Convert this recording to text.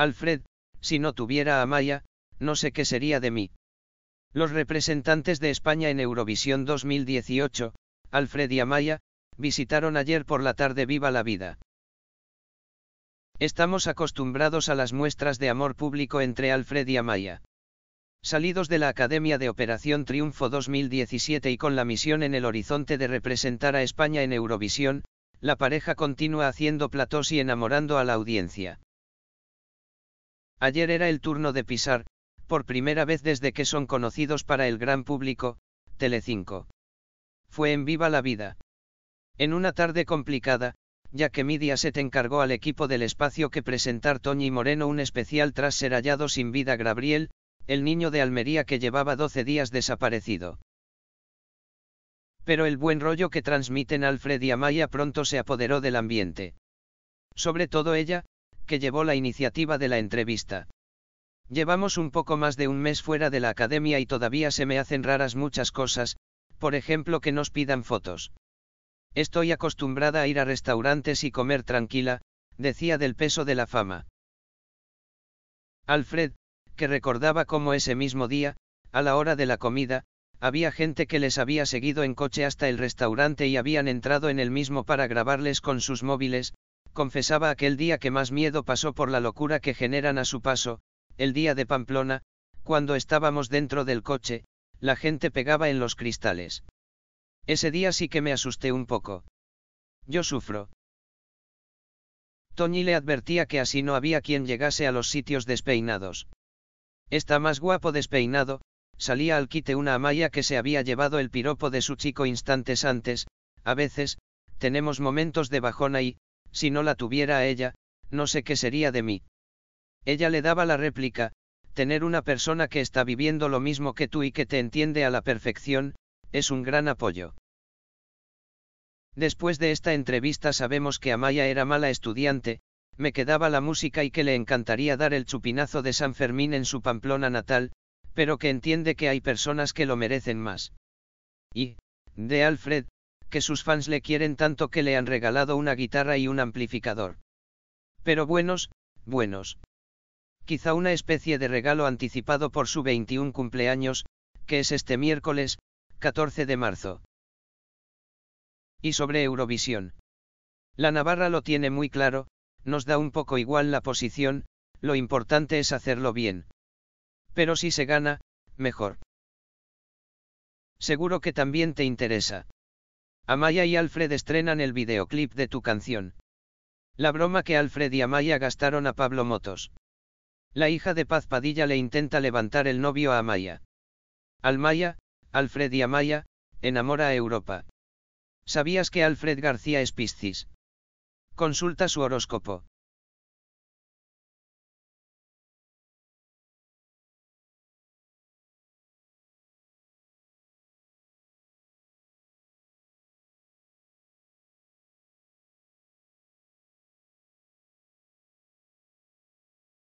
Alfred, si no tuviera a Maya, no sé qué sería de mí. Los representantes de España en Eurovisión 2018, Alfred y Amaya, visitaron ayer por la tarde Viva la Vida. Estamos acostumbrados a las muestras de amor público entre Alfred y Amaya. Salidos de la Academia de Operación Triunfo 2017 y con la misión en el horizonte de representar a España en Eurovisión, la pareja continúa haciendo platós y enamorando a la audiencia. Ayer era el turno de pisar, por primera vez desde que son conocidos para el gran público, Telecinco. Fue en viva la vida. En una tarde complicada, ya que Mediaset encargó al equipo del espacio que presentar Toñi Moreno un especial tras ser hallado sin vida Gabriel, el niño de Almería que llevaba 12 días desaparecido. Pero el buen rollo que transmiten Alfred y Amaya pronto se apoderó del ambiente. Sobre todo ella, que llevó la iniciativa de la entrevista. Llevamos un poco más de un mes fuera de la academia y todavía se me hacen raras muchas cosas, por ejemplo que nos pidan fotos. Estoy acostumbrada a ir a restaurantes y comer tranquila, decía del peso de la fama. Alfred, que recordaba cómo ese mismo día, a la hora de la comida, había gente que les había seguido en coche hasta el restaurante y habían entrado en el mismo para grabarles con sus móviles, confesaba aquel día que más miedo pasó por la locura que generan a su paso, el día de Pamplona, cuando estábamos dentro del coche, la gente pegaba en los cristales. Ese día sí que me asusté un poco. Yo sufro. Tony le advertía que así no había quien llegase a los sitios despeinados. Está más guapo despeinado, salía al quite una amaya que se había llevado el piropo de su chico instantes antes, a veces, tenemos momentos de bajona y, si no la tuviera ella, no sé qué sería de mí. Ella le daba la réplica, tener una persona que está viviendo lo mismo que tú y que te entiende a la perfección, es un gran apoyo. Después de esta entrevista sabemos que Amaya era mala estudiante, me quedaba la música y que le encantaría dar el chupinazo de San Fermín en su Pamplona natal, pero que entiende que hay personas que lo merecen más. Y, de Alfred, que sus fans le quieren tanto que le han regalado una guitarra y un amplificador. Pero buenos, buenos. Quizá una especie de regalo anticipado por su 21 cumpleaños, que es este miércoles, 14 de marzo. Y sobre Eurovisión. La Navarra lo tiene muy claro, nos da un poco igual la posición, lo importante es hacerlo bien. Pero si se gana, mejor. Seguro que también te interesa. Amaya y Alfred estrenan el videoclip de tu canción. La broma que Alfred y Amaya gastaron a Pablo Motos. La hija de Paz Padilla le intenta levantar el novio a Amaya. Almaya, Alfred y Amaya, enamora a Europa. ¿Sabías que Alfred García es Piscis? Consulta su horóscopo.